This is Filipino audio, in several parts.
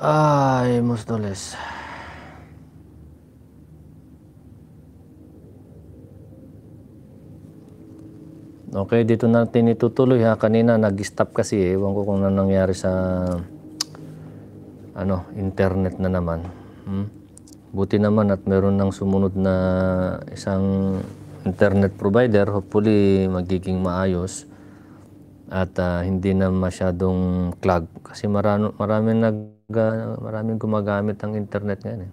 Ay, mas Mustoles. Okay, dito natin itutuloy ha. Kanina nag-stop kasi eh. Ewan ko kung ano nangyari sa ano, internet na naman. Hmm? Buti naman at meron nang sumunod na isang internet provider. Hopefully magiging maayos at uh, hindi na masyadong clog kasi marami, marami nag maraming gumagamit ng internet ngayon eh.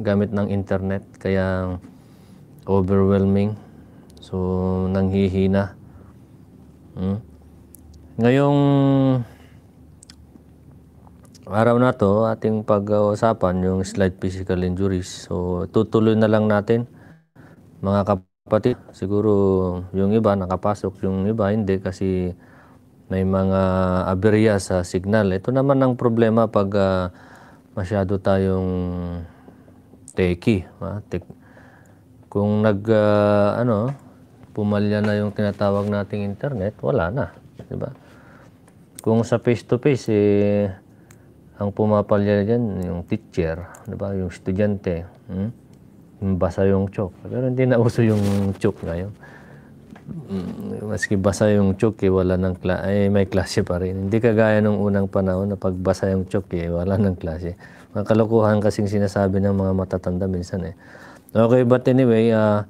Gamit ng internet kaya overwhelming. So nanghihina. Hmm? Ngayong araw na to, ating pag-uusapan yung slight physical injuries. So tutuloy na lang natin mga kapatid. Siguro yung iba nakapasok, yung iba hindi kasi may mga aberya sa signal. Ito naman ang problema pag uh, masyado tayong teki. Uh, Kung nag, uh, ano, pumalya na yung tinatawag nating internet, wala na. Diba? Kung sa face-to-face, -face, eh, ang pumapalya dyan, yung teacher, diba? yung estudyante, hmm? basa yung chok. Pero hindi na uso yung chok ngayon. Mm, maski basa yung tsuki, eh, wala ng klase. Eh, Ay, may klase pa rin. Hindi kagaya nung unang panahon na pagbasa yung tsuki, eh, wala ng klase. Mga kalokohan kasing sinasabi ng mga matatanda minsan eh. Okay, but anyway, uh,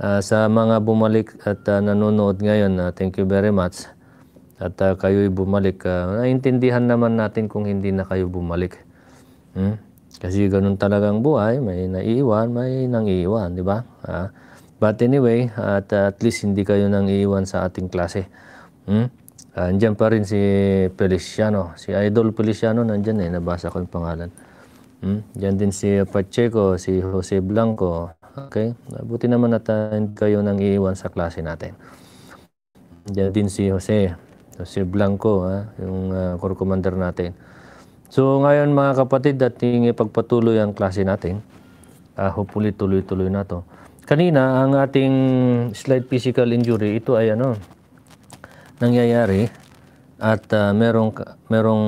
uh, sa mga bumalik at uh, nanonood ngayon, uh, thank you very much. At uh, kayo'y bumalik. Uh, naintindihan naman natin kung hindi na kayo bumalik. Hmm? Kasi ganun talagang buhay. May naiiwan, may nangiiwan, di ba? Uh, But anyway, at, at least hindi kayo nang iiwan sa ating klase. Hmm? Uh, ah, andyan pa rin si Feliciano. Si Idol Feliciano nandyan eh. Nabasa ko yung pangalan. Hmm? Diyan din si Pacheco, si Jose Blanco. Okay? Buti naman at ah, kayo nang iiwan sa klase natin. Diyan din si Jose. Jose Blanco, ha? Ah, yung uh, core commander natin. So ngayon mga kapatid, dating ipagpatuloy ang klase natin. Uh, hopefully tuloy-tuloy na to. Kanina, ang ating slight physical injury, ito ay ano, nangyayari at uh, merong, merong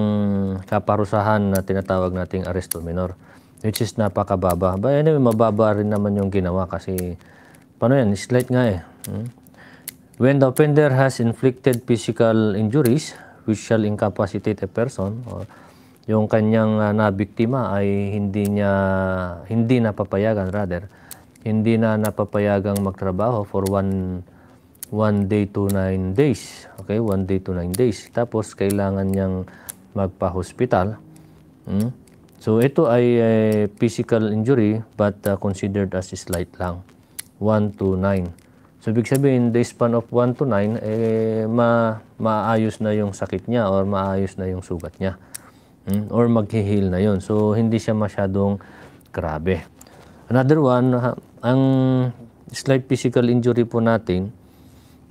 kaparusahan na tinatawag nating arresto minor, which is napakababa. But anyway, mababa rin naman yung ginawa kasi, paano yan, slight nga eh. Hmm? When the offender has inflicted physical injuries, which shall incapacitate a person, or yung kanyang uh, nabiktima ay hindi niya, hindi napapayagan rather, hindi na napapayagang magtrabaho for one, one day to nine days. Okay, one day to nine days. Tapos, kailangan niyang magpa-hospital. Hmm? So, ito ay uh, physical injury but uh, considered as slight lang. 1 to 9. So, ibig sabihin, the span of 1 to 9, eh, ma maayos na yung sakit niya or maayos na yung sugat niya. Hmm? Or maghihil na yon So, hindi siya masyadong grabe. Another one, ang slight physical injury po natin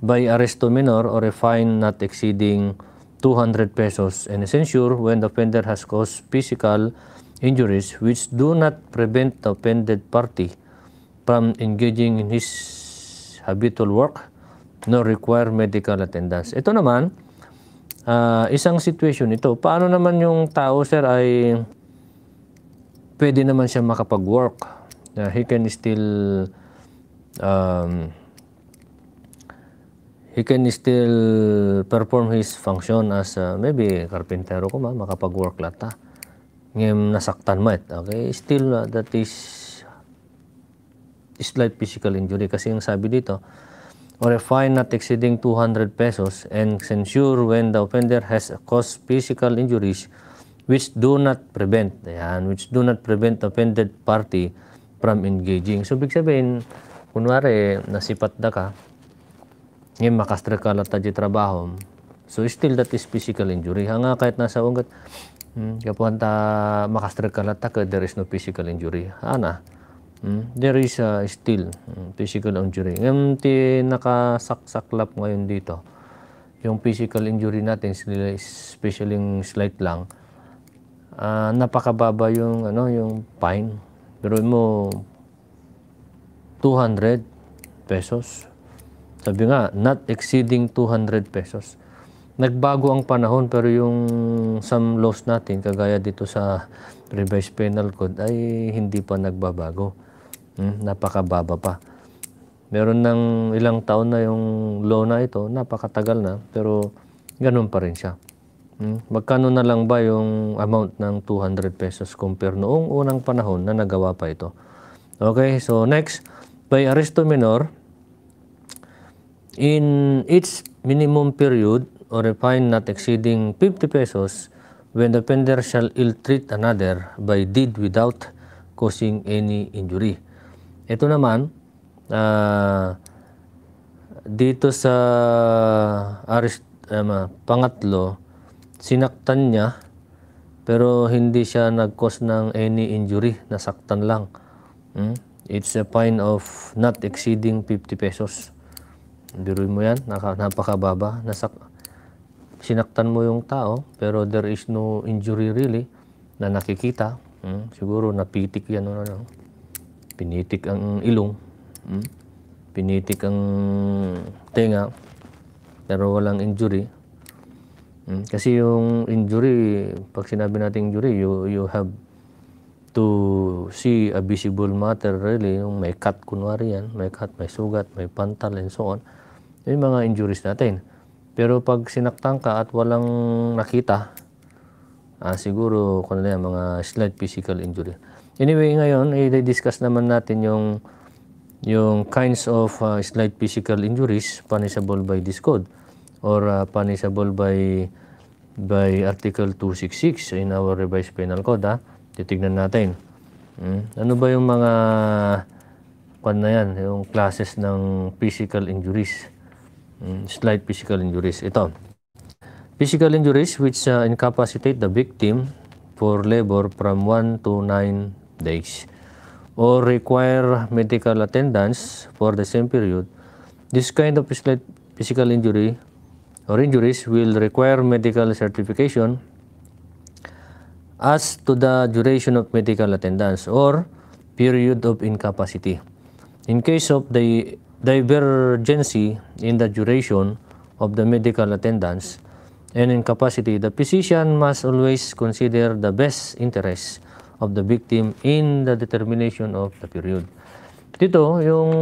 by arresto minor or a fine not exceeding 200 pesos and a censure when the offender has caused physical injuries which do not prevent the offended party from engaging in his habitual work nor require medical attendance. Ito naman, uh, isang situation ito. Paano naman yung tao, sir, ay pwede naman siya makapag-work uh, he can still um, he can still perform his function as uh, maybe karpintero ko ma makapag-work lata ah. ngem nasaktan mo mat eh. okay still uh, that is slight physical injury kasi yung sabi dito or a fine not exceeding 200 pesos and censure when the offender has caused physical injuries which do not prevent ayan, which do not prevent offended party from engaging. So, big sabihin, kunwari, nasipat da ka, ngayon makastrike ka lang trabaho, so still that is physical injury. Hanga kahit nasa ungat, Hmm, kapuan ta makastrike kalata ka, there is no physical injury. Ana, hmm, there is uh, still um, physical injury. Ngayon ti nakasaksaklap ngayon dito, yung physical injury natin, especially yung slight lang, uh, napakababa yung, ano, yung fine. Pero mo, 200 pesos. Sabi nga, not exceeding 200 pesos. Nagbago ang panahon pero yung some laws natin, kagaya dito sa revised penal code, ay hindi pa nagbabago. Hmm? Napakababa pa. Meron ng ilang taon na yung law na ito, napakatagal na, pero ganun pa rin siya. Hmm? Magkano na lang ba yung amount ng 200 pesos compare noong unang panahon na nagawa pa ito? Okay, so next, by arresto minor, in its minimum period or a fine not exceeding 50 pesos, when the offender shall ill-treat another by deed without causing any injury. Ito naman, uh, dito sa arrest, um, pangatlo, sinaktan niya pero hindi siya nag-cause ng any injury, nasaktan lang. Hmm? It's a fine of not exceeding 50 pesos. Biruin mo yan, naka, napakababa. Nasak sinaktan mo yung tao, pero there is no injury really na nakikita. Hmm? Siguro napitik yan. Ano, ano. Pinitik ang ilong. Hmm? Pinitik ang tenga. Pero walang injury. Mm, kasi yung injury, pag sinabi natin injury, you, you have to see a visible matter really, yung may cut kunwari yan, may cut, may sugat, may pantal and so on. Yung mga injuries natin. Pero pag sinaktan ka at walang nakita, ah, siguro kung ano yan, mga slight physical injury. Anyway, ngayon, i-discuss naman natin yung yung kinds of uh, slight physical injuries punishable by this code or uh, punishable by by Article 266 in our revised penal code. Ha? Titignan natin. Hmm? Ano ba yung mga kwan na yan, yung classes ng physical injuries, hmm? slight physical injuries. Ito, physical injuries which uh, incapacitate the victim for labor from 1 to 9 days or require medical attendance for the same period. This kind of slight physical injury or injuries will require medical certification as to the duration of medical attendance or period of incapacity. In case of the divergency in the duration of the medical attendance and incapacity, the physician must always consider the best interest of the victim in the determination of the period. Dito, yung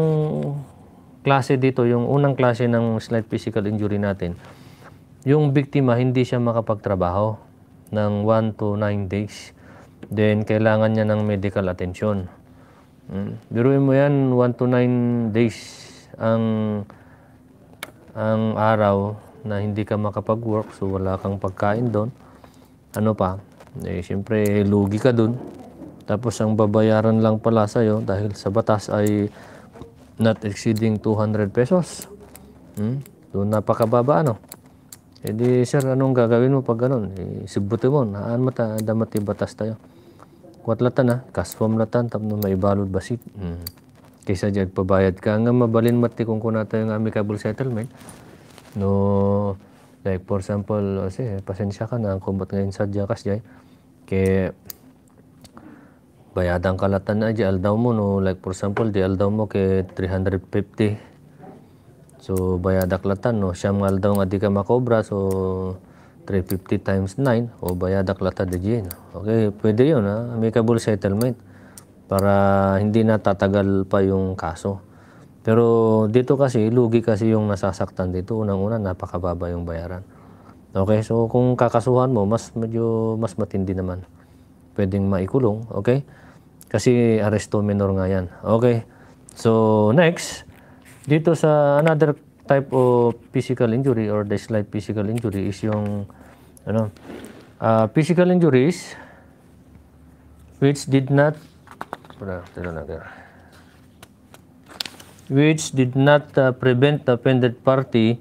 klase dito, yung unang klase ng slight physical injury natin, yung biktima hindi siya makapagtrabaho ng 1 to 9 days. Then, kailangan niya ng medical attention. Hmm. Biruin mo yan, 1 to 9 days ang, ang araw na hindi ka makapag-work, so wala kang pagkain doon. Ano pa? Eh, siyempre, lugi ka doon. Tapos, ang babayaran lang pala sa'yo dahil sa batas ay not exceeding 200 pesos. Hmm? Doon napakababa ano. E di sir, anong gagawin mo pag ganun? E, sibuti mo, naan mata, damati batas tayo. Kuwat latan ha, kasfam latan, na maibalod basit. Hmm. Kaysa dyan, pabayad ka. Nga mabalin mati kung kuna tayo ng amicable settlement. No, like for example, kasi oh, pasensya ka na, kung ba't ngayon sadya kas dyan. Kaya, bayadang kalatan aja aldaw mo no like for example di aldaw mo kay 350 so bayadak kalatan no siyam nga aldaw nga di ka makobra so 350 times 9 o bayadak latan di gin okay pwede yun ha amicable settlement para hindi na tatagal pa yung kaso pero dito kasi lugi kasi yung nasasaktan dito unang-una napakababa yung bayaran Okay, so kung kakasuhan mo, mas medyo mas matindi naman. Pwedeng maikulong, okay? Kasi arresto minor nga yan. Okay. So, next, dito sa another type of physical injury or the slight physical injury is yung ano, uh, physical injuries which did not which did not uh, prevent the offended party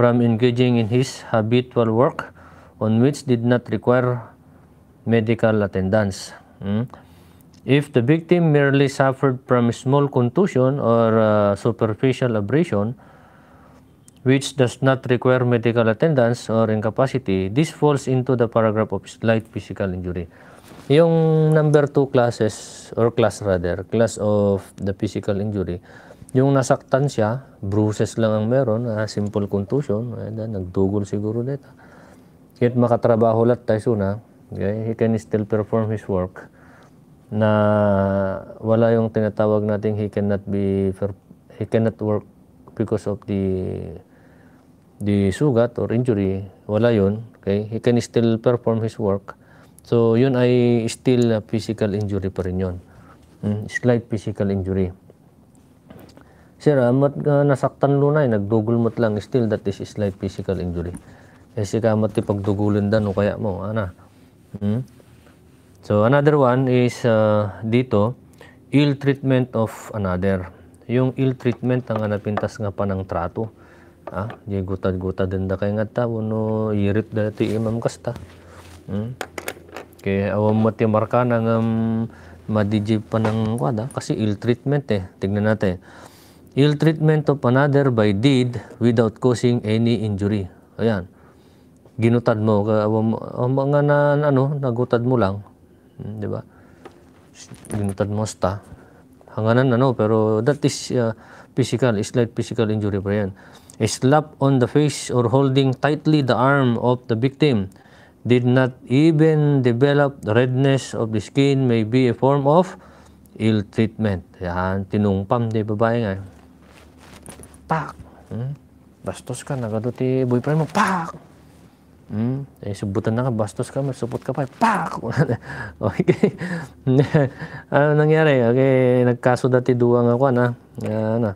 from engaging in his habitual work on which did not require medical attendance. Hmm? If the victim merely suffered from small contusion or uh, superficial abrasion, which does not require medical attendance or incapacity, this falls into the paragraph of slight physical injury. Yung number 2 classes, or class rather, class of the physical injury, yung nasaktan siya, bruises lang ang meron, uh, simple contusion, eh, and, then, nagdugol siguro nito. Kahit makatrabaho lahat tayo suna, okay, he can still perform his work na wala yung tinatawag nating he cannot be he cannot work because of the the sugat or injury wala yun okay he can still perform his work so yun ay still a physical injury pa rin yun mm, slight physical injury Sir, amat ah, uh, ah, nasaktan lunay, eh. nagdugulmot lang, still that is slight physical injury. Kasi eh, kamat ti pagdugulan dan o kaya mo, ana. Hmm? So another one is uh, dito, ill treatment of another. Yung ill treatment ang anapintas nga pa ng trato. Ah, di gutad-gutad din da kay nga ta, uno irip da ti imam kasta. Hmm? Kaya awam mati marka nang um, madijib pa ng kwada kasi ill treatment eh. Tignan natin. Ill treatment of another by deed without causing any injury. Ayan. Ginutad mo, awam, mga na, ano, nagutad mo lang, Hmm, di ba? Ginutad mo sta. Ah. Hanganan ano, pero that is uh, physical, slight physical injury pa yan. A slap on the face or holding tightly the arm of the victim did not even develop redness of the skin may be a form of ill treatment. Yan, tinungpam di babae nga. Pak! Hmm? Bastos ka, nagaduti boyfriend mo, pak! Hmm? Eh, subutan na ka, bastos ka, masupot ka pa. Pak! okay. ano nangyari? Okay, nagkaso dati duwang ako, na, ano? ah, na. Ano?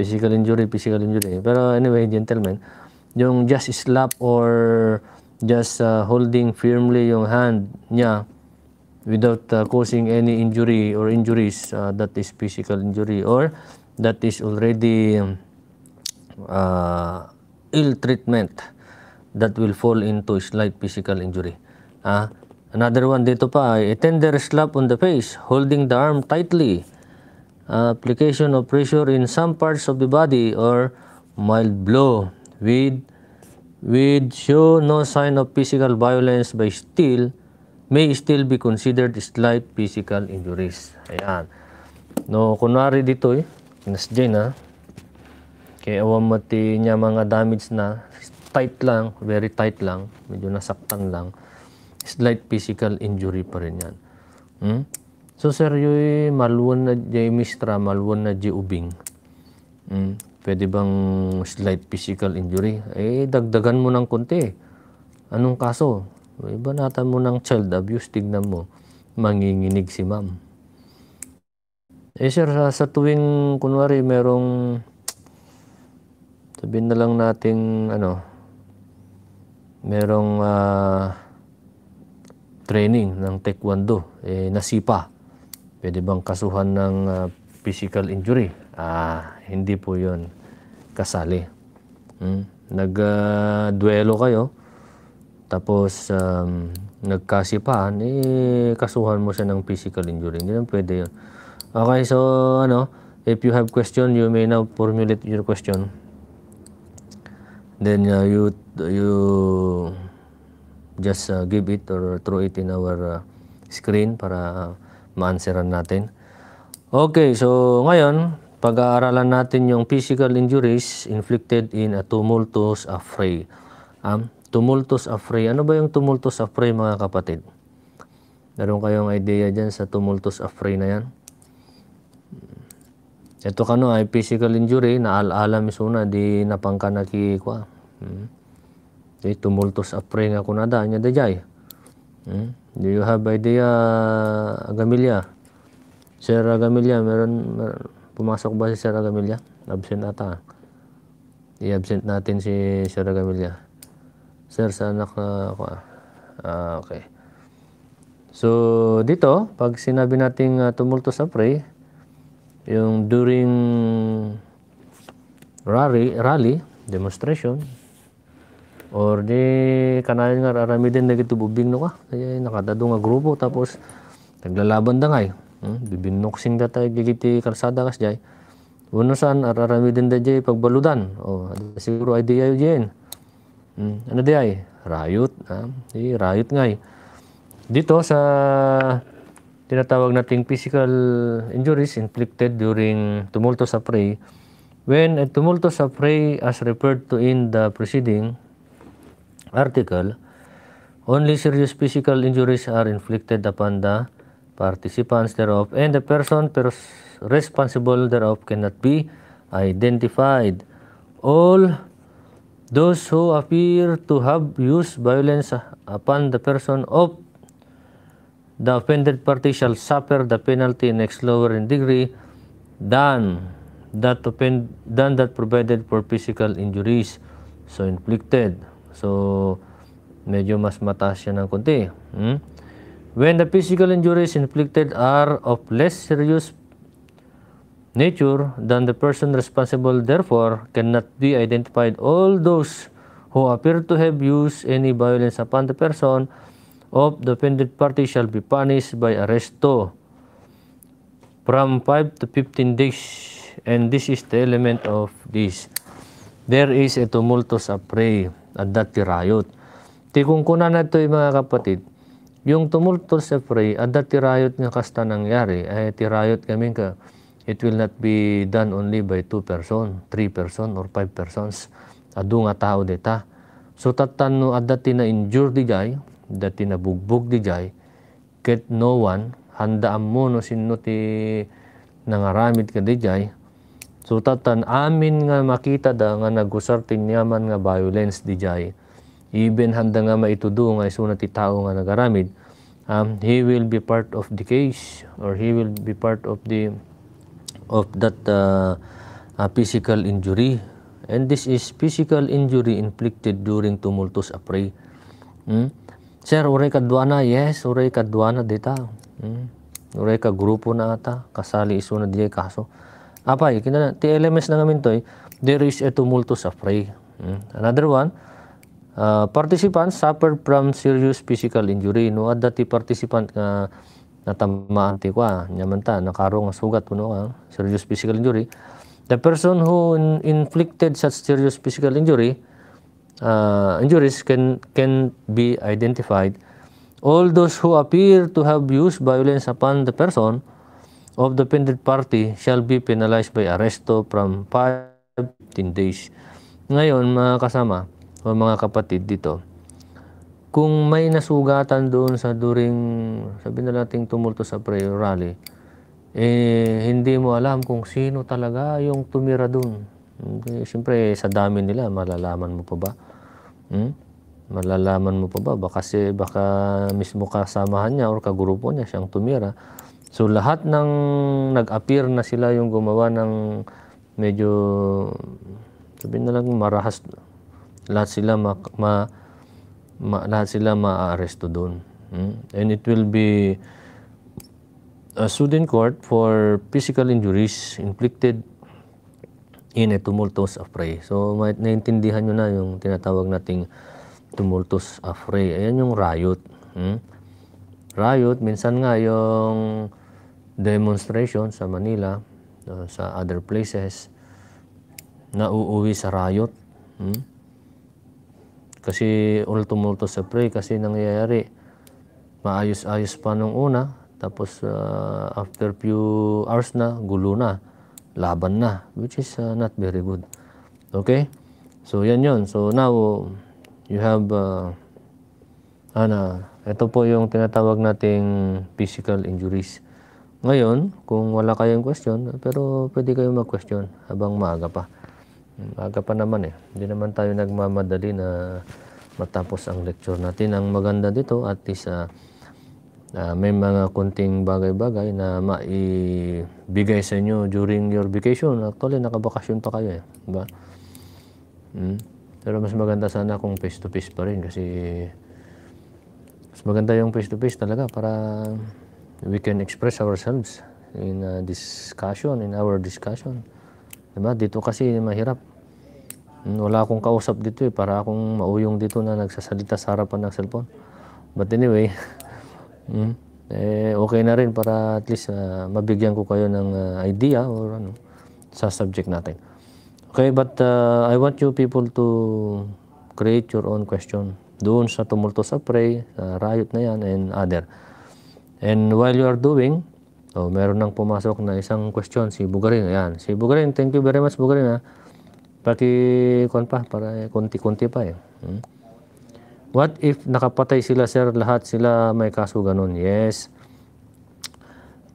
physical injury, physical injury. Pero anyway, gentlemen, yung just slap or just uh, holding firmly yung hand niya without uh, causing any injury or injuries uh, that is physical injury or that is already uh, ill treatment that will fall into slight physical injury. Ah, another one dito pa, a tender slap on the face, holding the arm tightly, application of pressure in some parts of the body or mild blow with with show no sign of physical violence by still may still be considered slight physical injuries. Ayan. No, kunwari dito eh, nas Jane ha, kaya mati niya mga damage na tight lang, very tight lang, medyo nasaktan lang, slight physical injury pa rin yan. Hmm? So sir, yung maluwan na jay mistra, maluwan na jay ubing. Hmm? Pwede bang slight physical injury? Eh, dagdagan mo ng konti. Anong kaso? Iba eh, natan mo ng child abuse, tignan mo. Manginginig si ma'am. Eh sir, sa, sa tuwing, kunwari, merong sabihin na lang nating ano merong uh, training ng taekwondo, eh, nasipa. Pwede bang kasuhan ng uh, physical injury? Ah, hindi po yon kasali. Hmm? Nag-duelo ah, kayo, tapos um, nagkasipaan, eh, kasuhan mo siya ng physical injury. Hindi lang pwede yun. Okay, so ano, if you have question, you may now formulate your question. Then uh, you you just uh, give it or throw it in our uh, screen para uh, ma-answeran natin. Okay, so ngayon, pag-aaralan natin yung physical injuries inflicted in a tumultuous affray. Um, tumultuous affray. Ano ba yung tumultuous affray mga kapatid? Meron kayong idea dyan sa tumultuous affray na yan? Ito kano ay physical injury na alaala misuna di napangka na ki kwa. Hmm? Di tumultos apre nga kunada nya dajay. Hmm? Do you have idea Agamilya? Sir Agamilya, meron, meron pumasok ba si Sir Agamilya? Absent ata. I-absent natin si Sir Agamilya. Sir, sa anak na ako. Ah, okay. So, dito, pag sinabi nating uh, ah, tumulto sa pray, yung during rally, rally demonstration, or di kanayon nga arami din na no ka. ay, nakadado nga grupo tapos naglalaban da ngay. Eh. Hmm? Bibinoksing da tayo gigiti kalsada kas jay. Uno saan ararami din da jay pagbaludan. O siguro idea yun jen. Hmm? Ano di ay? Rayot. Ha? Ah. Di, rayot ngay. Eh. Dito sa tinatawag nating physical injuries inflicted during tumulto sa prey when a tumulto sa prey as referred to in the preceding article only serious physical injuries are inflicted upon the participants thereof and the person pers responsible thereof cannot be identified all those who appear to have used violence upon the person of the offended party shall suffer the penalty in next lower in degree than that offend than that provided for physical injuries so inflicted so medyo mas mataas siya ng konti hmm? when the physical injuries inflicted are of less serious nature than the person responsible therefore cannot be identified all those who appear to have used any violence upon the person of the offended party shall be punished by arresto from 5 to 15 days and this is the element of this. There is a tumultus of prey at that riot. Tikungkunan na ito mga kapatid. Yung tumultus of prey at that riot nga kasta nangyari ay riot kami ka. It will not be done only by two person, three person or five persons. Adu nga tao deta. So tatano at dati na injure di guy, dati nabugbog di jay, ket no one, handa mo no sino ti nangaramid ka di jay, so tatan amin nga makita da nga nagusar tinyaman nga violence di jay, even handa nga maitudo nga iso na ti tao nga nagaramid, um, he will be part of the case or he will be part of the of that uh, uh, physical injury and this is physical injury inflicted during tumultus a prey. Hmm? Sir, uray kadwana. Yes, uray kadwana dita. Hmm. Uray ka grupo na ata. Kasali iso na diya kaso. Apay, kinana, ti elements na ngamin to eh. There is a tumultus of prey. Hmm. Another one, uh, ah, participants suffered from serious physical injury. No, at ti participant nga uh, natamaan ti kwa, nyamanta, nakarong sugat No, ka, serious physical injury. The person who in inflicted such serious physical injury uh, injuries can, can be identified, all those who appear to have used violence upon the person of the pended party shall be penalized by arresto from 15 days. Ngayon, mga kasama o mga kapatid dito, kung may nasugatan doon sa during, sabi na natin tumulto sa prayer rally, eh, hindi mo alam kung sino talaga yung tumira doon. Siyempre, sa dami nila, malalaman mo pa ba? Hmm? Malalaman mo pa ba? Baka, si, baka mismo kasamahan niya or kagrupo niya siyang tumira. So lahat ng nag-appear na sila yung gumawa ng medyo sabihin na lang marahas lahat sila ma, ma, ma lahat sila maaaresto doon. Hmm? And it will be a student court for physical injuries inflicted in eh, a of affray. So, naintindihan nyo na yung tinatawag nating of affray. Ayan yung riot. Hmm? Riot, minsan nga yung demonstration sa Manila, uh, sa other places, nauuwi sa riot. Hmm? Kasi all of affray kasi nangyayari maayos-ayos pa nung una, tapos uh, after few hours na, gulo na laban na, which is uh, not very good. Okay? So, yan yon So, now, you have, uh, ano, ito po yung tinatawag nating physical injuries. Ngayon, kung wala kayong question, pero pwede kayong mag-question habang maaga pa. Maaga pa naman eh. Hindi naman tayo nagmamadali na matapos ang lecture natin. Ang maganda dito, at isa uh, uh, may mga kunting bagay-bagay na maibigay sa inyo during your vacation. Actually, nakabakasyon pa kayo eh. Diba? Hmm? Pero mas maganda sana kung face-to-face -face pa rin kasi mas maganda yung face-to-face -face talaga para we can express ourselves in a ah, discussion, in our discussion. Diba? Dito kasi mahirap. Hmm, wala akong kausap dito eh, para akong mauyong dito na nagsasalita sa harapan ng cellphone. But anyway, Mm. Eh, okay na rin para at least uh, mabigyan ko kayo ng uh, idea or ano sa subject natin. Okay, but uh, I want you people to create your own question doon sa tumulto sa pray, uh, riot na yan, and other. And while you are doing, oh, meron nang pumasok na isang question, si Bugarin. Ayan, si Bugarin, thank you very much Bugarin ha. Paki, kon pa, para eh, konti-konti pa eh. Hmm? What if nakapatay sila sir, lahat sila may kaso ganun? Yes.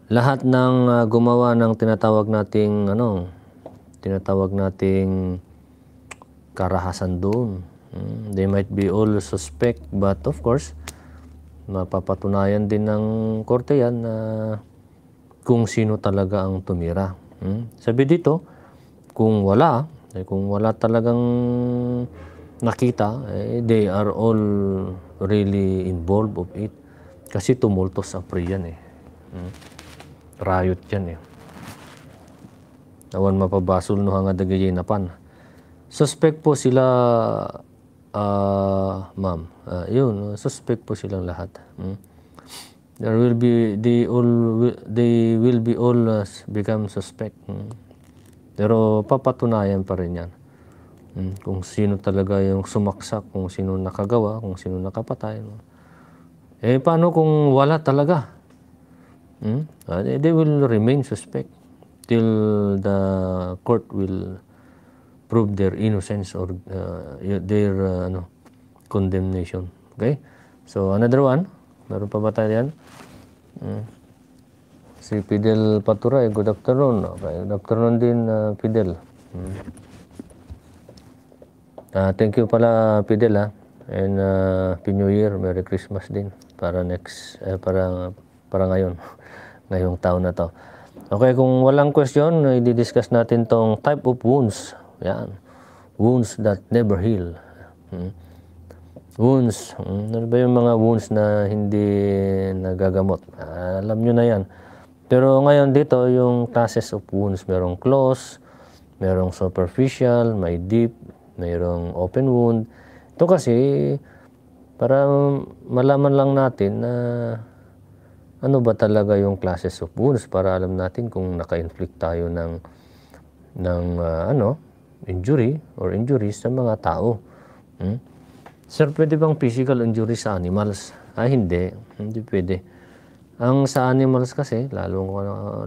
Lahat ng uh, gumawa ng tinatawag nating ano, tinatawag nating karahasan doon. Mm, they might be all suspect but of course mapapatunayan din ng korte yan na kung sino talaga ang tumira. Mm. Sabi dito, kung wala, eh, kung wala talagang nakita, eh, they are all really involved of it. Kasi tumultos sa pre yan eh. Hmm? Riot yan eh. Awan mapabasol no hanga dagayay napan. Suspect po sila, uh, ma'am, uh, yun, suspect po silang lahat. Hmm? There will be, they all, they will be all uh, become suspect. Hmm? Pero papatunayan pa rin yan. Mm, kung sino talaga yung sumaksak, kung sino nakagawa, kung sino nakapatay. No? Eh, paano kung wala talaga? Mm? Uh, they, will remain suspect till the court will prove their innocence or uh, their uh, ano, condemnation. Okay? So, another one. Meron pa ba tayo yan? Mm. Si Fidel Paturay, eh, good afternoon. Okay, good afternoon din, uh, Fidel. Mm. Uh, thank you pala Fidel ha. Ah. And uh, Happy New Year, Merry Christmas din para next eh, para para ngayon ngayong taon na to. Okay, kung walang question, i-discuss natin tong type of wounds. Yan. Wounds that never heal. Hmm. Wounds. Hmm. Ano ba yung mga wounds na hindi nagagamot? alam nyo na yan. Pero ngayon dito, yung classes of wounds. Merong close, merong superficial, may deep, mayroong open wound. Ito kasi para malaman lang natin na ano ba talaga yung classes of wounds para alam natin kung naka-inflict tayo ng ng uh, ano injury or injuries sa mga tao. Hmm? Sir, pwede bang physical injury sa animals? Ah, hindi. Hindi pwede. Ang sa animals kasi, lalong,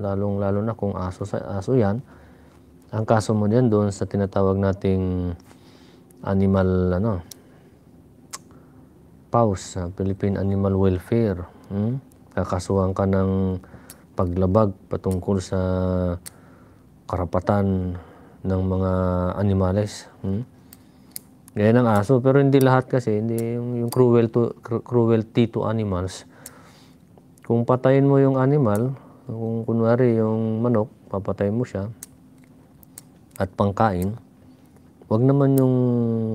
lalong lalo na kung aso, sa, aso yan, ang kaso mo dyan doon sa tinatawag nating animal ano pause sa Philippine Animal Welfare. Hmm? Kakasuhan ka ng paglabag patungkol sa karapatan ng mga animales. Hmm? Gaya ng aso, pero hindi lahat kasi, hindi yung, yung cruel to, cruelty to animals. Kung patayin mo yung animal, kung kunwari yung manok, papatay mo siya at pangkain, wag naman yung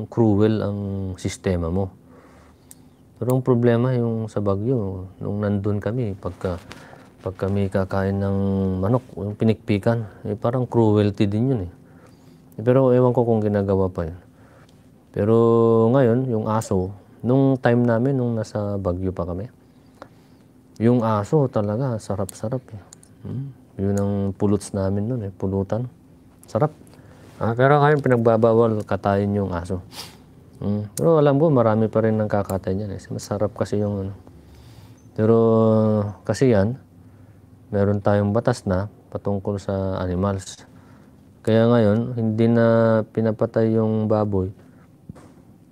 cruel ang sistema mo. Pero ang problema yung sa Bagyo, nung nandun kami, pagka pag kami kakain ng manok, yung pinikpikan, eh parang cruelty din yun eh. eh pero ewan ko kung ginagawa pa yun. Pero ngayon, yung aso, nung time namin, nung nasa Bagyo pa kami, yung aso talaga, sarap-sarap eh. Hmm? Yun ang pulots namin nun eh, pulutan. Sarap. Ah, pero ngayon pinagbabawal katayin yung aso. Mm. Pero alam ko marami pa rin nakakatay niyan. Eh. Masarap kasi yung ano. Pero kasi yan, meron tayong batas na patungkol sa animals. Kaya ngayon, hindi na pinapatay yung baboy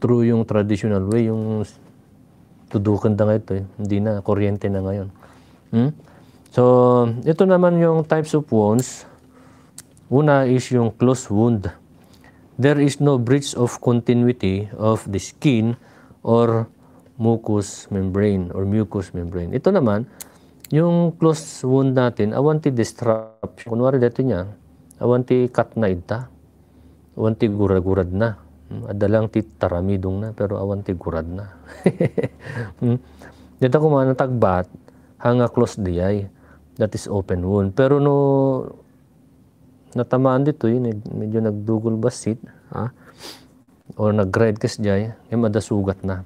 through yung traditional way, yung tudukan na ito eh. Hindi na, kuryente na ngayon. Hmm? So, ito naman yung types of wounds Una is yung close wound. There is no breach of continuity of the skin or mucous membrane or mucous membrane. Ito naman, yung close wound natin, awanti disruption. Kunwari dito niya, awanti cut na ita. Awanti guragurad na. Hmm, adalang ti taramidong na, pero awanti gurad na. Hmm. Dito tagbat, hanga close di That is open wound. Pero no, natamaan dito yun, eh. medyo nagdugol basit, ha? or nag-red kasi dyan, eh, madasugat na.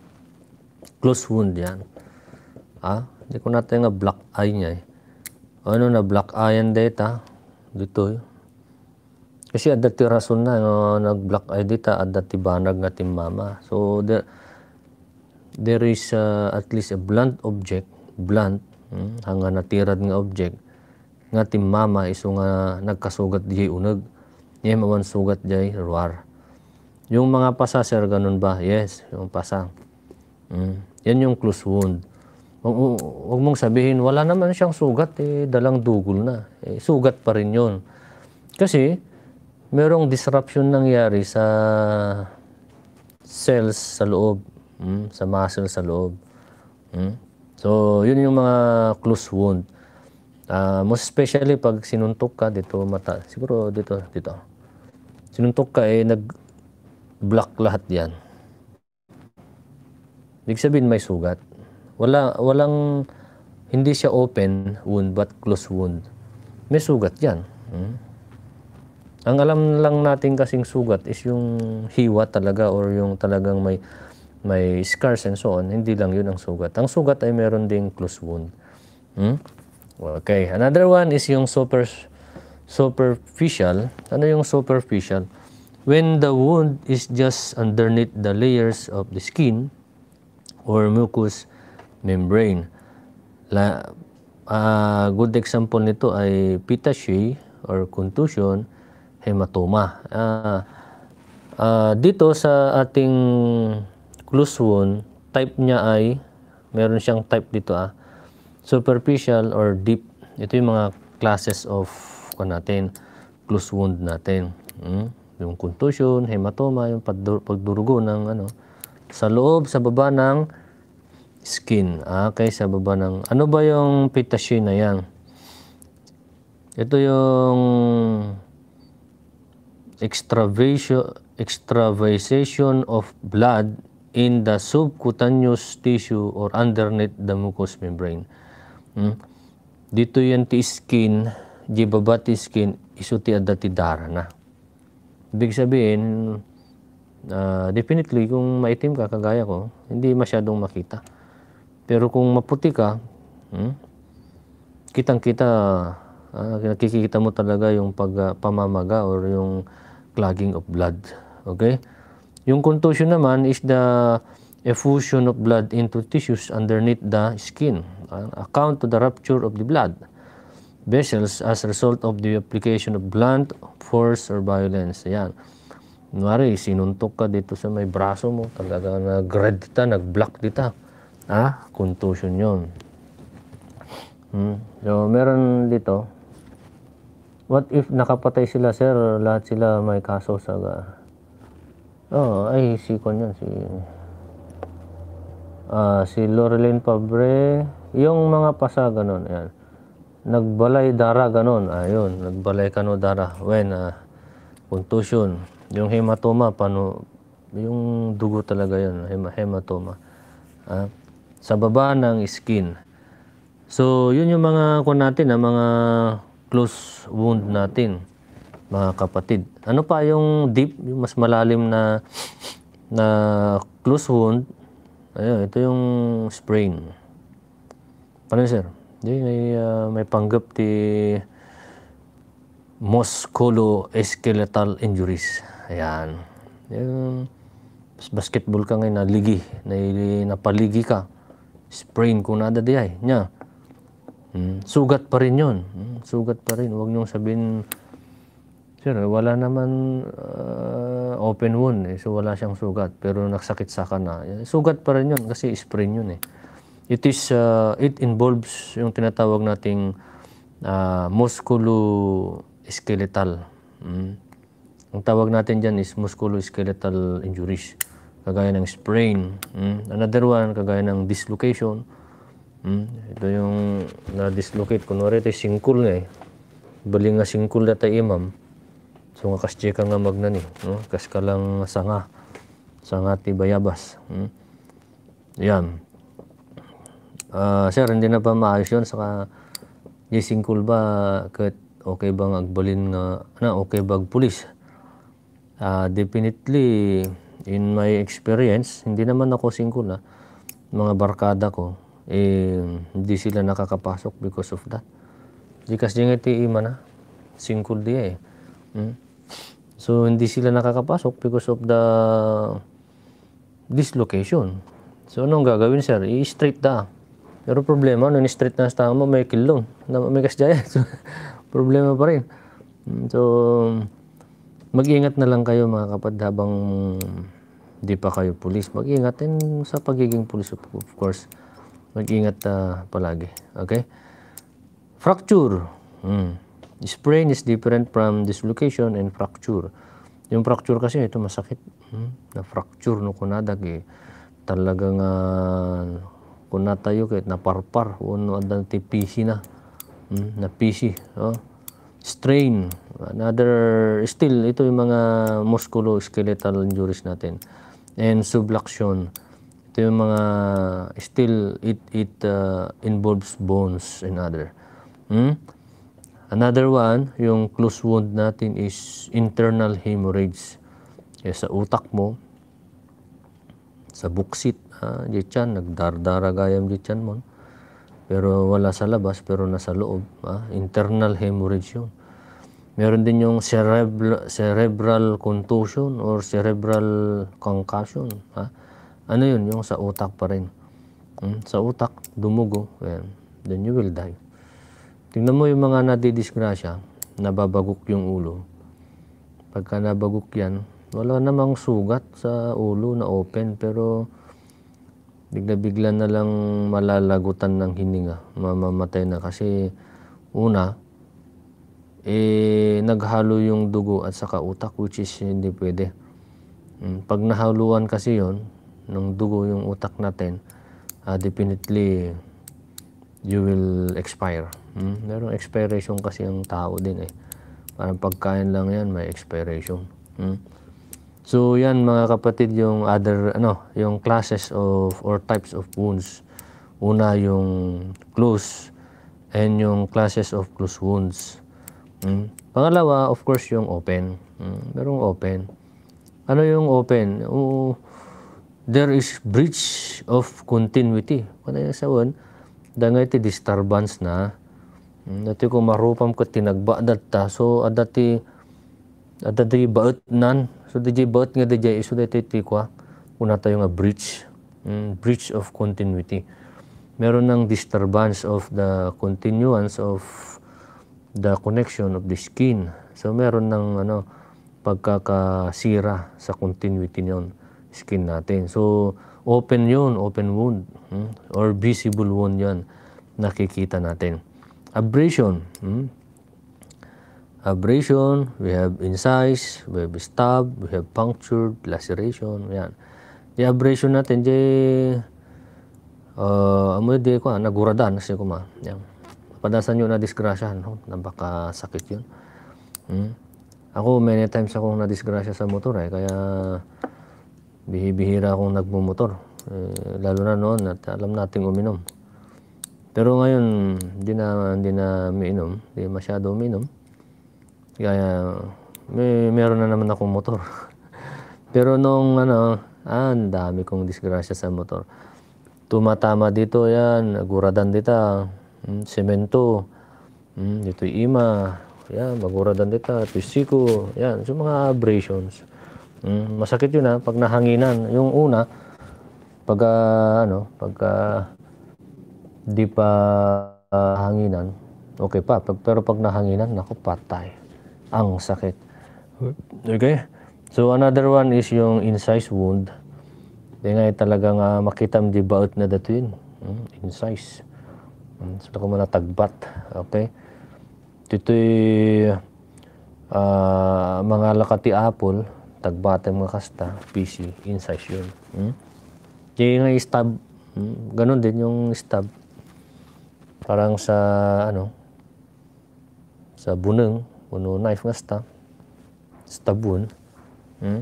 Close wound yan. Ha? Hindi ko natin nga black eye niya eh. Ano na black eye ang data? Dito eh. Kasi adati rason na, no, nag-black eye data, adati banag nga mama. So, there, there is uh, at least a blunt object, blunt, hmm, hanggang natirad nga object, nga timmama iso nga nagkasugat di unag. Yem mawan sugat jay ruar. Yung mga pasa sir ganun ba? Yes, yung pasa. Mm. Yan yung close wound. Huwag mong sabihin, wala naman siyang sugat, eh, dalang dugol na. Eh, sugat pa rin yun. Kasi, merong disruption nangyari sa cells sa loob, mm, sa muscle sa loob. Mm. So, yun yung mga close wound. Uh, most especially pag sinuntok ka dito mata, siguro dito, dito. Sinuntok ka eh nag-block lahat 'yan. Ibig sabihin may sugat. Wala walang hindi siya open wound but close wound. May sugat 'yan. Hmm? Ang alam lang natin kasing sugat is yung hiwa talaga or yung talagang may may scars and so on. Hindi lang yun ang sugat. Ang sugat ay meron ding close wound. Hmm? Okay, another one is yung super superficial. Ano yung superficial? When the wound is just underneath the layers of the skin or mucous membrane. La, uh, good example nito ay pitashi or contusion, hematoma. Uh, uh, dito sa ating close wound, type niya ay, meron siyang type dito ah, superficial or deep. Ito yung mga classes of kung natin, close wound natin. Hmm? Yung contusion, hematoma, yung pagdurugo ng ano, sa loob, sa baba ng skin. Ah, okay, sa baba ng, ano ba yung pitashin na yan? Ito yung extravasation, extravasation of blood in the subcutaneous tissue or underneath the mucous membrane. Hmm? Dito yan ti skin, di baba ti skin, iso ti adda dara na. Ibig sabihin, uh, definitely kung maitim ka kagaya ko, hindi masyadong makita. Pero kung maputi ka, hmm, kitang-kita, uh, nakikita mo talaga yung pagpamamaga ah, uh, or yung clogging of blood. Okay? Yung contusion naman is the effusion of blood into tissues underneath the skin, uh, account to the rupture of the blood vessels as a result of the application of blunt force or violence. Ayan. Nuwari, sinuntok ka dito sa may braso mo, talaga nag-red dita, nag-black dita. Ah, contusion yon. Hmm. So, meron dito, what if nakapatay sila, sir, lahat sila may kaso sa... Uh, oh, ay, si Kon yun, si uh, si Lorelyn Pabre, yung mga pasa ganun, ayan. Nagbalay dara ganun, ayun, ah, nagbalay kano dara when uh, ah, contusion, yung hematoma pano yung dugo talaga yun, hematoma. Uh, sa baba ng skin. So, yun yung mga kun natin, ang mga close wound natin, mga kapatid. Ano pa yung deep, yung mas malalim na na close wound Ayan, ito yung spring. Ano sir? Di, may, uh, may panggap di musculoskeletal injuries. Ayan. Yung basketball ka ngayon, naligi, na, napaligi ka. Sprain ko na dadi ay. Nya. Hmm. Sugat pa rin yun. Hmm. Sugat pa rin. Huwag niyong sabihin Sir, wala naman uh, open wound eh, so wala siyang sugat. Pero nagsakit sa kana. Sugat pa rin yun kasi sprain yun eh. It is, uh, it involves yung tinatawag nating uh, musculoskeletal. Mm. Ang tawag natin dyan is musculoskeletal injuries. Kagaya ng sprain. Mm. Another one, kagaya ng dislocation. Mm. Ito yung na-dislocate. Kunwari ito yung singkul na eh. Balinga singkul na tayo imam So nga kasche ka nga magnani, no? kas ka lang sanga, sanga ti bayabas. Hmm? Yan. Uh, sir, hindi na pa maayos yun, saka yisingkul ba kat okay bang agbalin nga, na okay bang pulis? Uh, definitely, in my experience, hindi naman ako singkul na ah. mga barkada ko, eh, hindi sila nakakapasok because of that. Di kasi nga ti ima na, singkul di eh. Hmm? So hindi sila nakakapasok because of the dislocation. So anong gagawin sir? I-straight na. Pero problema, nung ano, straight na sa mo, may kilong. May kasdaya. So, problema pa rin. Mm, so, mag-ingat na lang kayo mga kapad habang di pa kayo pulis. Mag-ingat din sa pagiging police, of course. Mag-ingat uh, palagi. Okay? Fracture. Hmm sprain is different from dislocation and fracture. Yung fracture kasi ito masakit. Hmm? Na fracture no kunadag eh. Talagang uh, kunatayo kahit naparpar o no adan tipisi na. Hmm? pisi. Oh. Strain. Another, still, ito yung mga musculoskeletal injuries natin. And subluxation. Ito yung mga, still, it, it uh, involves bones and other. Hmm? Another one, yung close wound natin is internal hemorrhage. Kaya sa utak mo, sa buksit, ah, di tiyan, nagdardara gayam di mo. Pero wala sa labas, pero nasa loob. Ha, internal hemorrhage yun. Meron din yung cerebral, cerebral contusion or cerebral concussion. Ha? Ano yun? Yung sa utak pa rin. Hmm? Sa utak, dumugo. Well, then you will die. Tingnan mo yung mga nadidisgrasya, nababagok yung ulo. Pagka nabagok yan, wala namang sugat sa ulo na open, pero bigla-bigla na lang malalagutan ng hininga, mamamatay na. Kasi una, eh, naghalo yung dugo at saka utak, which is hindi pwede. Hmm, pag nahaluan kasi yon ng dugo yung utak natin, uh, definitely you will expire. Hmm? Merong expiration kasi ang tao din eh. Parang pagkain lang yan, may expiration. Hmm? So yan mga kapatid yung other ano, yung classes of or types of wounds. Una yung close and yung classes of close wounds. Hmm? Pangalawa, of course, yung open. Hmm? Merong open. Ano yung open? Uh, there is breach of continuity. Kung ano yung sawan, dangay disturbance na Hmm, dati ko marupam ko tinagba adatta. So adati adati baet nan. So DJ baet nga jay. So, dati ti kwa. Una tayo nga breach. Mm, breach of continuity. Meron ng disturbance of the continuance of the connection of the skin. So meron ng ano pagkakasira sa continuity niyon skin natin. So open 'yun, open wound mm, or visible wound 'yan nakikita natin abrasion. Hmm? Abrasion, we have incise, we have stab, we have punctured, laceration, yan. Di abrasion natin, di, uh, ah, amo di ko, ah, naguradan, nasi ko ma. Yan. Padasan yun na disgrasya, no? Napakasakit yun. Hmm? Ako, many times akong disgrasya sa motor, eh, kaya bihibihira akong nagmumotor. Eh, lalo na noon at alam nating uminom. Pero ngayon, hindi na, hindi na umiinom. Hindi masyado umiinom. Kaya, may, meron na naman akong motor. Pero nung ano, ah, ang dami kong disgrasya sa motor. Tumatama dito yan, guradan dito, hmm, semento, mm, dito ima, yan, maguradan dito, tisiko, yan, so mga abrasions. Mm, masakit yun ha, ah, pag nahanginan. Yung una, pag uh, ano, pag uh, di pa uh, ah, hanginan, okay pa. Pag, pero pag nahanginan, naku, patay. Ang sakit. Okay? So another one is yung incised wound. Di nga eh, talagang uh, ah, makita mo di baot na dato yun. Hmm? Incise. Hmm? So ako muna tagbat. Okay? Ito'y uh, eh, ah, mga lakati apple, tagbate mga kasta, PC, incise yun. Hmm? Di nga stab. Hmm? Ganon din yung stab. Parang sa, ano, sa bunang, puno knife nga sta, stabun. Hmm?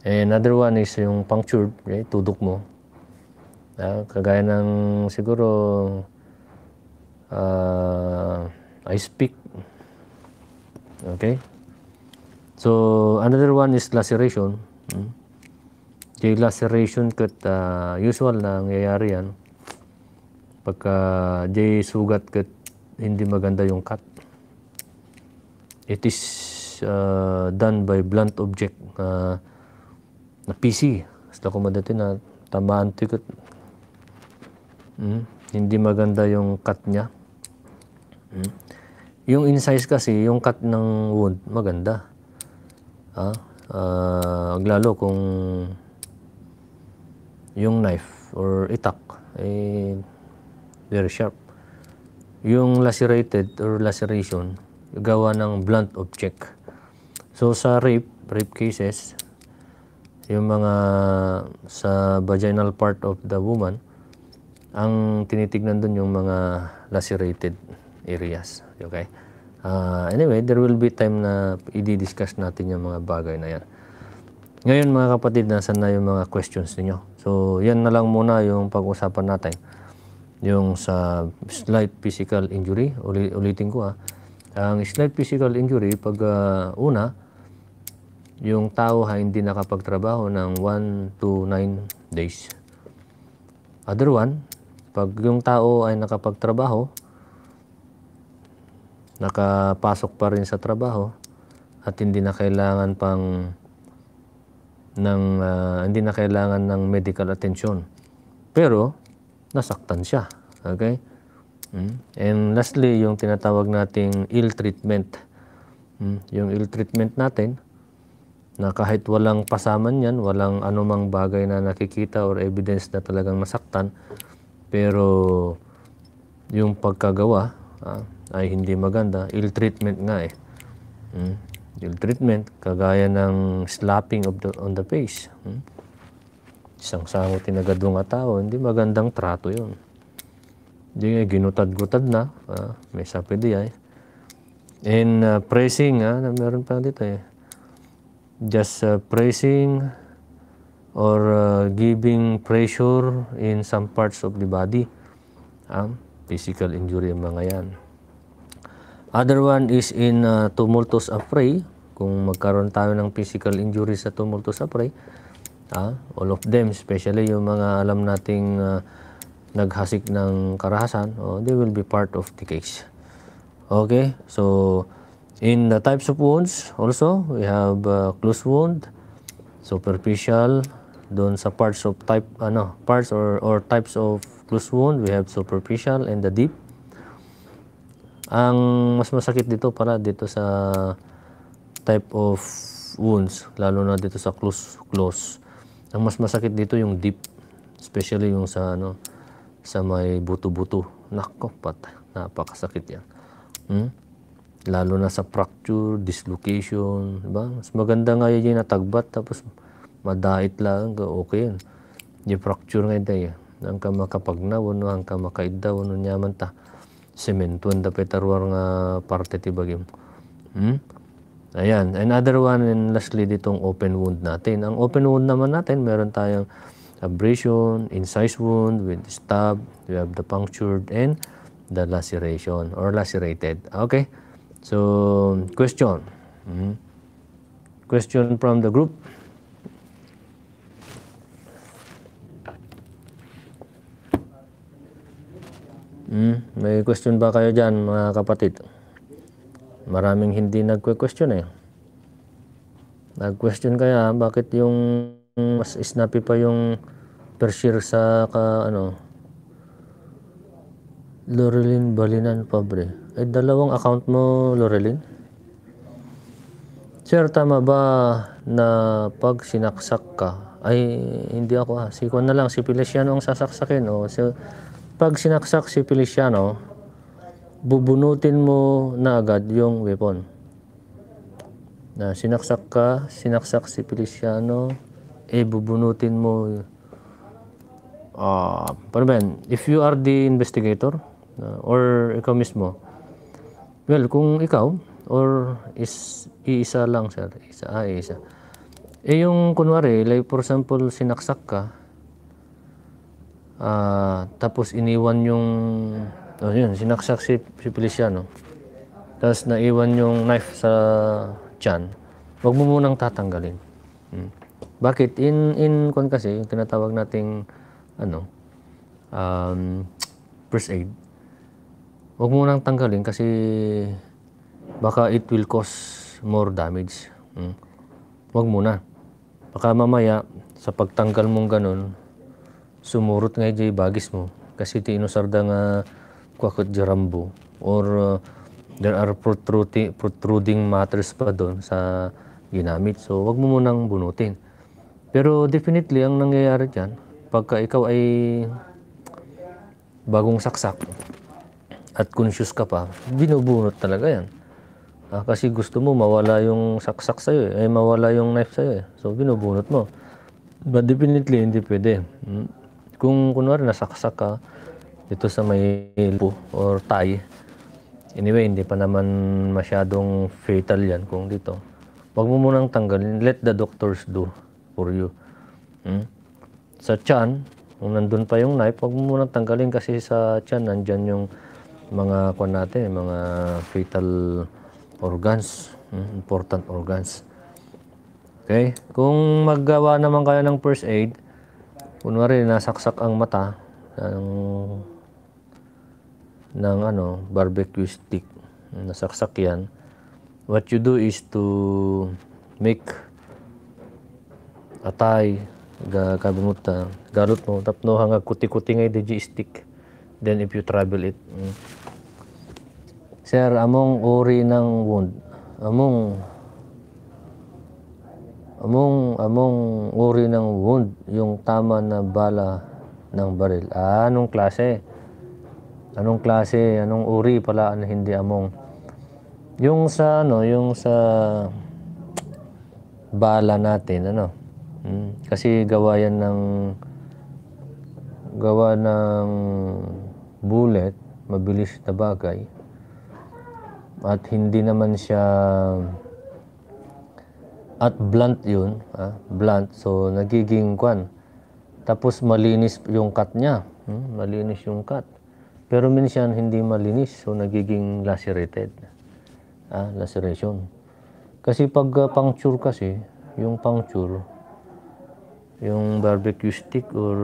And eh, another one is yung punctured, right? Eh, tudok mo. Ah, kagaya ng siguro uh, ah, I speak. Okay? So, another one is laceration. Hmm? Yung laceration kat uh, ah, usual na nangyayari yan pagka di sugat kat hindi maganda yung cut. It is uh, done by blunt object uh, na PC. Basta kumadati na tamaan tikot. Hmm? Hindi maganda yung cut niya. Hmm? Yung insize kasi, yung cut ng wood maganda. Ah, uh, lalo kung yung knife or itak, eh, very sharp. Yung lacerated or laceration, gawa ng blunt object. So sa rape, rape cases, yung mga sa vaginal part of the woman, ang tinitignan doon yung mga lacerated areas. Okay? Uh, anyway, there will be time na i-discuss natin yung mga bagay na yan. Ngayon mga kapatid, nasan na yung mga questions niyo? So, yan na lang muna yung pag-usapan natin yung sa slight physical injury, uli, ulitin ko ah, ang slight physical injury, pag uh, una, yung tao ha hindi nakapagtrabaho ng 1 to 9 days. Other one, pag yung tao ay nakapagtrabaho, nakapasok pa rin sa trabaho, at hindi na kailangan pang ng uh, hindi na kailangan ng medical attention. Pero nasaktan siya. Okay? Mm. And lastly, yung tinatawag nating ill treatment. Mm. Yung ill treatment natin, na kahit walang pasaman yan, walang anumang bagay na nakikita or evidence na talagang masaktan, pero yung pagkagawa ah, ay hindi maganda. Ill treatment nga eh. Mm. Ill treatment, kagaya ng slapping of the, on the face. Mm. Isang sahot tinagadong nga tao, hindi magandang trato yun. Hindi ginutad-gutad na, ah, may sapi di ay. And uh, ah, praising, ah, na meron pa dito eh. Just uh, ah, praising or uh, giving pressure in some parts of the body. Ah, physical injury ang mga yan. Other one is in uh, tumultus affray. Kung magkaroon tayo ng physical injury sa tumultus afray, ah, all of them, especially yung mga alam nating uh, naghasik ng karahasan, oh, they will be part of the case. Okay, so in the types of wounds also, we have uh, ah, close wound, superficial, doon sa parts of type, ano, parts or, or types of close wound, we have superficial and the deep. Ang mas masakit dito para dito sa type of wounds, lalo na dito sa close, close. Ang mas masakit dito yung deep, especially yung sa ano sa may buto-buto. Nako, pat, napakasakit 'yan. Hmm? Lalo na sa fracture, dislocation, di ba? Mas maganda nga yun natagbat tapos madait lang, okay. Yung fracture nga day, ang ka makapagna, wano ang ka makaidda, wano nyaman ta. Sementuan dapat arwar nga parte ti bagim. Hmm? Ayan. Another one, and lastly, ditong open wound natin. Ang open wound naman natin, meron tayong abrasion, incised wound with stab, we have the punctured and the laceration or lacerated. Okay. So, question. Mm -hmm. Question from the group. Mm, may question ba kayo dyan, mga kapatid? maraming hindi nagque-question eh. Nag-question kaya bakit yung mas snappy pa yung Persier sa ka, ano Lorelin Balinan Pabre. Eh dalawang account mo Lorelin? Sir, tama ba na pag sinaksak ka, ay hindi ako ha, ah, si Kwan na lang, si Feliciano ang sasaksakin Oh. So, pag sinaksak si Feliciano, bubunutin mo na agad yung weapon. Na sinaksak ka, sinaksak si Feliciano, eh bubunutin mo uh, ah, paano ba If you are the investigator uh, or ikaw mismo, well, kung ikaw or is iisa lang sir, isa, ah, isa. Eh yung kunwari, like for example, sinaksak ka, uh, tapos iniwan yung tapos oh, yun, sinaksak si, si Feliciano. Tapos naiwan yung knife sa tiyan. Huwag mo munang tatanggalin. Hmm. Bakit? In, in kon kasi, yung tinatawag nating ano, um, first aid, huwag mo nang tanggalin kasi baka it will cause more damage. Hmm. Huwag muna. Baka mamaya, sa pagtanggal mong ganun, sumurot nga yung bagis mo. Kasi tinusarda nga kwakot jarambo or uh, there are protruding, protruding matters pa doon sa ginamit. So, wag mo munang bunutin. Pero definitely, ang nangyayari dyan, pagka ikaw ay bagong saksak at conscious ka pa, binubunot talaga yan. Ah, kasi gusto mo mawala yung saksak sa'yo eh. Ay, mawala yung knife sa'yo eh. So, binubunot mo. But definitely, hindi pwede. Hmm? Kung kunwari nasaksak ka, dito sa may po or tie. Anyway, hindi pa naman masyadong fatal yan kung dito. Huwag mo munang tanggalin. Let the doctors do for you. Hmm? Sa chan, kung nandun pa yung knife, huwag mo munang tanggalin kasi sa chan, nandyan yung mga kwan natin, mga fatal organs, hmm? important organs. Okay? Kung maggawa naman kayo ng first aid, kunwari nasaksak ang mata, ang ng ano, barbecue stick na saksakyan, what you do is to make atay ga kabimuta garot mo tapno hanga kuti-kuti ngay DJ stick then if you travel it mm. sir among uri ng wound among among among uri ng wound yung tama na bala ng baril ah, anong klase anong klase, anong uri pala ang hindi among. Yung sa ano, yung sa bala natin, ano. Hmm. Kasi gawa yan ng gawa ng bullet, mabilis na bagay. At hindi naman siya at blunt yun, ah, blunt. So nagiging kwan. Tapos malinis yung cut niya. Hmm? Malinis yung cut. Pero minsan hindi malinis, so nagiging lacerated. Ah, laceration. Kasi pag uh, puncture kasi, yung puncture, yung barbecue stick or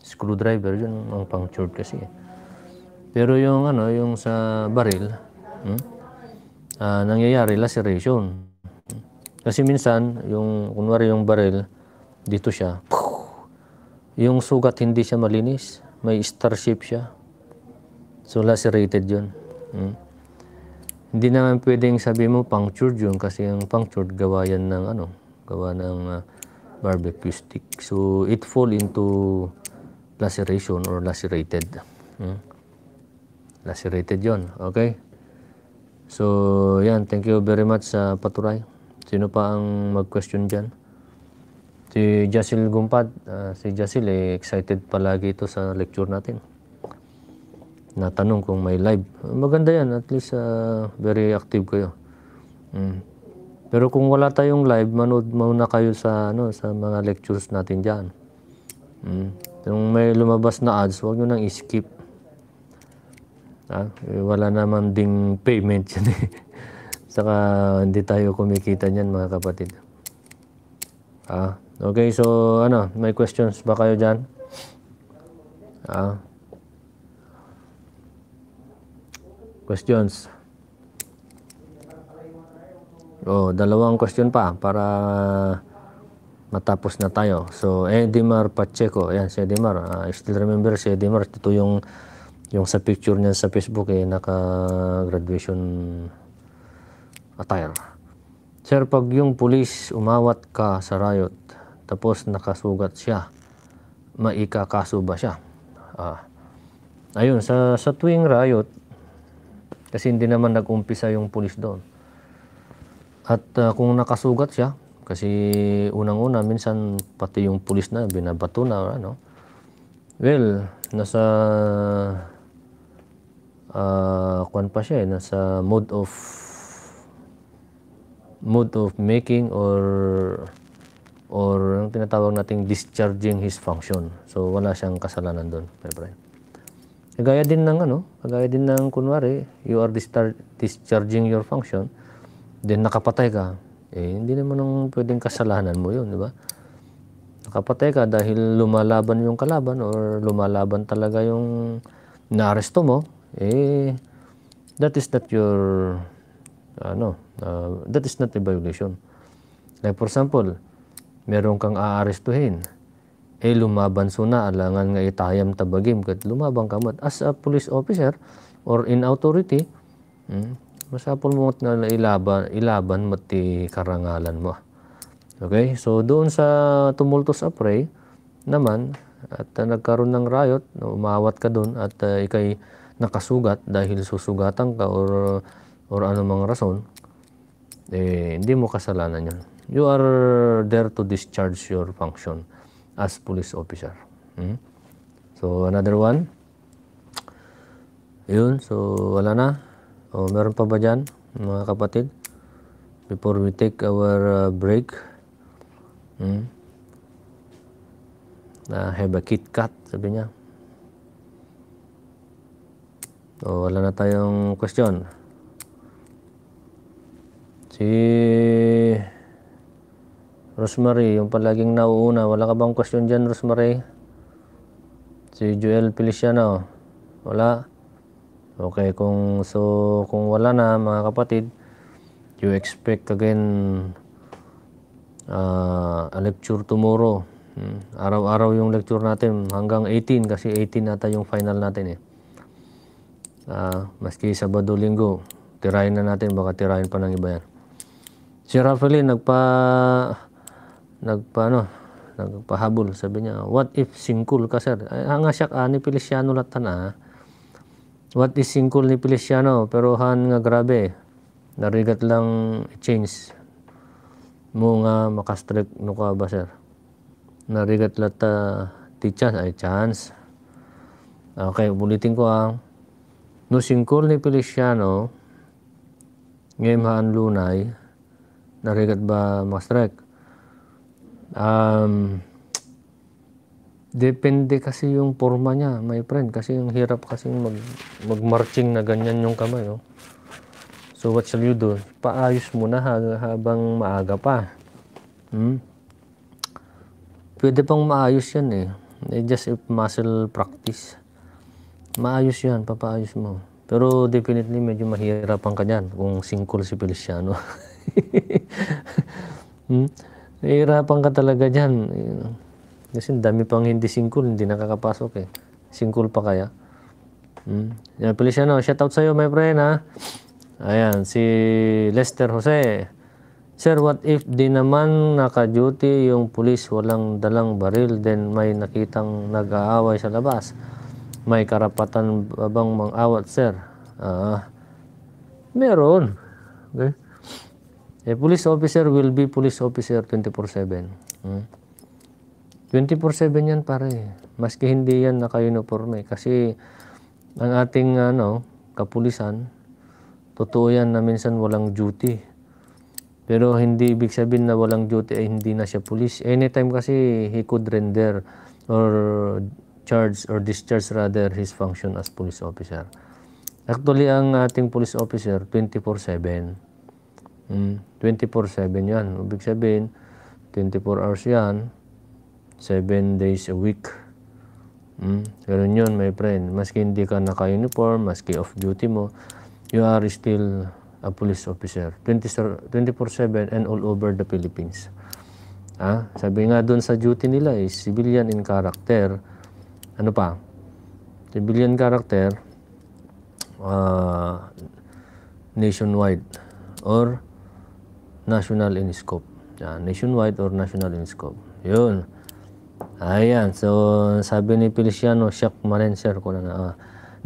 screwdriver, yun ang puncture kasi. Pero yung ano, yung sa baril, hmm, ah, nangyayari laceration. Kasi minsan, yung kunwari yung baril, dito siya, yung sugat hindi siya malinis, may star shape siya, So lacerated yun. Hmm? Hindi naman pwedeng sabi mo punctured yun kasi yung punctured gawa yan ng ano, gawa ng uh, barbecue stick. So it fall into laceration or lacerated. Hmm? Lacerated yun. Okay? So yan, thank you very much sa uh, paturay. Sino pa ang mag-question dyan? Si Jasil Gumpad, uh, si Jasil, eh, excited palagi ito sa lecture natin natanong kung may live. Maganda yan, at least uh, very active kayo. Mm. Pero kung wala tayong live, manood muna kayo sa ano sa mga lectures natin diyan. Mm. Kung may lumabas na ads, wag niyo nang skip. Ah, eh, wala naman ding payment yan eh. Saka hindi tayo kumikita niyan mga kapatid. Ah, okay, so ano, may questions ba kayo diyan? Ah, questions. Oh, dalawang question pa para matapos na tayo. So, Edimar Pacheco. Ayan, si Edimar. Uh, I still remember si Edimar. Ito yung, yung sa picture niya sa Facebook, eh, naka-graduation attire. Sir, pag yung pulis umawat ka sa riot, tapos nakasugat siya, maikakaso ba siya? Ah. Ayun, sa, sa tuwing riot, kasi hindi naman nag-umpisa yung pulis doon. At uh, kung nakasugat siya, kasi unang-una, minsan pati yung pulis na binabato na, ano. Well, nasa uh, ah, kuwan pa siya eh, nasa mode of mode of making or or ang tinatawag nating discharging his function. So wala siyang kasalanan doon, February. Kagaya din ng ano, kagaya din ng kunwari, you are discharging your function, then nakapatay ka. Eh, hindi naman ang pwedeng kasalanan mo yun, di ba? Nakapatay ka dahil lumalaban yung kalaban or lumalaban talaga yung naaresto mo, eh, that is not your, ano, uh, that is not a violation. Like for example, meron kang aarestuhin, eh lumaban suna alangan nga itayam tabagim kat lumabang kamat as a police officer or in authority hmm, masapol mo nga ilaban ilaban mati karangalan mo okay so doon sa tumultos apray naman at uh, nagkaroon ng riot no, umawat ka doon at uh, ikay nakasugat dahil susugatan ka or or anumang rason eh hindi mo kasalanan yun you are there to discharge your function as police officer. Hmm? So another one. Yun, so wala na. O meron pa ba dyan mga kapatid? Before we take our uh, break. Hmm? na have a Kit cut, sabi niya. So wala na tayong question. Si Rosemary, yung palaging nauuna. Wala ka bang question dyan, Rosemary? Si Joel Feliciano. Wala? Okay, kung so kung wala na mga kapatid, you expect again uh, a lecture tomorrow. Hmm, araw-araw yung lecture natin hanggang 18 kasi 18 nata yung final natin eh. Uh, maski Sabado, Linggo, tirahin na natin, baka tirahin pa ng iba yan. Si Rafaelin, nagpa nagpaano nagpahabol sabi niya what if singkul ka sir ang asyak ani Pilisyano latan ah what is singkul ni Pilisyano pero han nga grabe narigat lang change mo nga makastrek no ka ba sir narigat lata ah, teachers ay chance okay ulitin ko ang no singkul ni Pilisyano ngayon haan lunay narigat ba makastrek Um, depende kasi yung forma niya, my friend. Kasi yung hirap kasi mag, mag-marching na ganyan yung kamay, no? Oh. So, what shall you do? Paayos mo na habang maaga pa. Hmm? Pwede pang maayos yan eh. eh. Just if muscle practice. Maayos yan, papaayos mo. Pero definitely medyo mahirap ang dyan kung singkol si Feliciano. hmm? Nahihirapan ka talaga dyan. Kasi dami pang hindi singkul, hindi nakakapasok eh. Singkul pa kaya? Hmm. Yan, Feliciano, shout out sa'yo my friend ha. Ayan, si Lester Jose. Sir, what if di naman naka-duty yung pulis walang dalang baril then may nakitang nag-aaway sa labas? May karapatan ba bang mangawat, sir? Ah, meron. Okay. A police officer will be police officer 24-7. Hmm? 24-7 yan pare. Maski hindi yan naka-uniforme. Kasi ang ating ano, kapulisan, totoo yan na minsan walang duty. Pero hindi ibig sabihin na walang duty ay eh, hindi na siya police. Anytime kasi he could render or charge or discharge rather his function as police officer. Actually, ang ating police officer, 24-7. Mm, 24-7 yan. Ibig sabihin, 24 hours yan, 7 days a week. Mm, ganun yun, my friend. Maski hindi ka naka-uniform, maski off-duty mo, you are still a police officer. 24-7 and all over the Philippines. Ah, sabi nga doon sa duty nila is eh, civilian in character. Ano pa? Civilian character uh, nationwide or national in scope. Yan, nationwide or national in scope. Yun. Ayan. So, sabi ni Feliciano, siyak marin ko na na. Ah,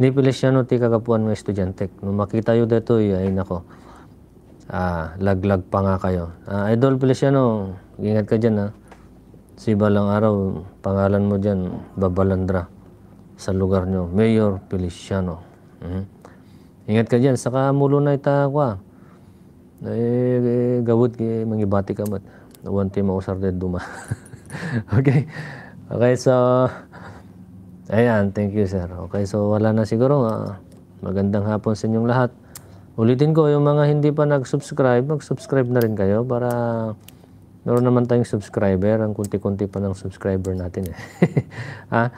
ni Feliciano, ti kagapuan ng estudyante. Nung makita yun dito, eh, ay nako. Ah, laglag pa nga kayo. Ah, Idol Feliciano, ingat ka dyan ha. Si balang araw, pangalan mo dyan, Babalandra. Sa lugar nyo, Mayor Feliciano. Mm-hmm. Ingat ka dyan, saka mulo na itakwa. Eh, gawad kay eh, mangibati ka mat. One time usar din duma. okay. Okay, so ayan, thank you sir. Okay, so wala na siguro nga. Magandang hapon sa inyong lahat. Ulitin ko, yung mga hindi pa nag-subscribe, mag-subscribe na rin kayo para meron naman tayong subscriber. Ang kunti-kunti pa ng subscriber natin eh. ah,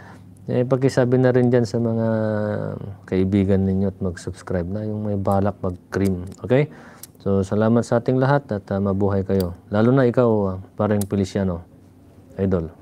eh, pakisabi na rin dyan sa mga kaibigan ninyo at mag-subscribe na yung may balak mag-cream. Okay? So, salamat sa ating lahat at uh, mabuhay kayo. Lalo na ikaw, uh, ah, parang Feliciano, idol.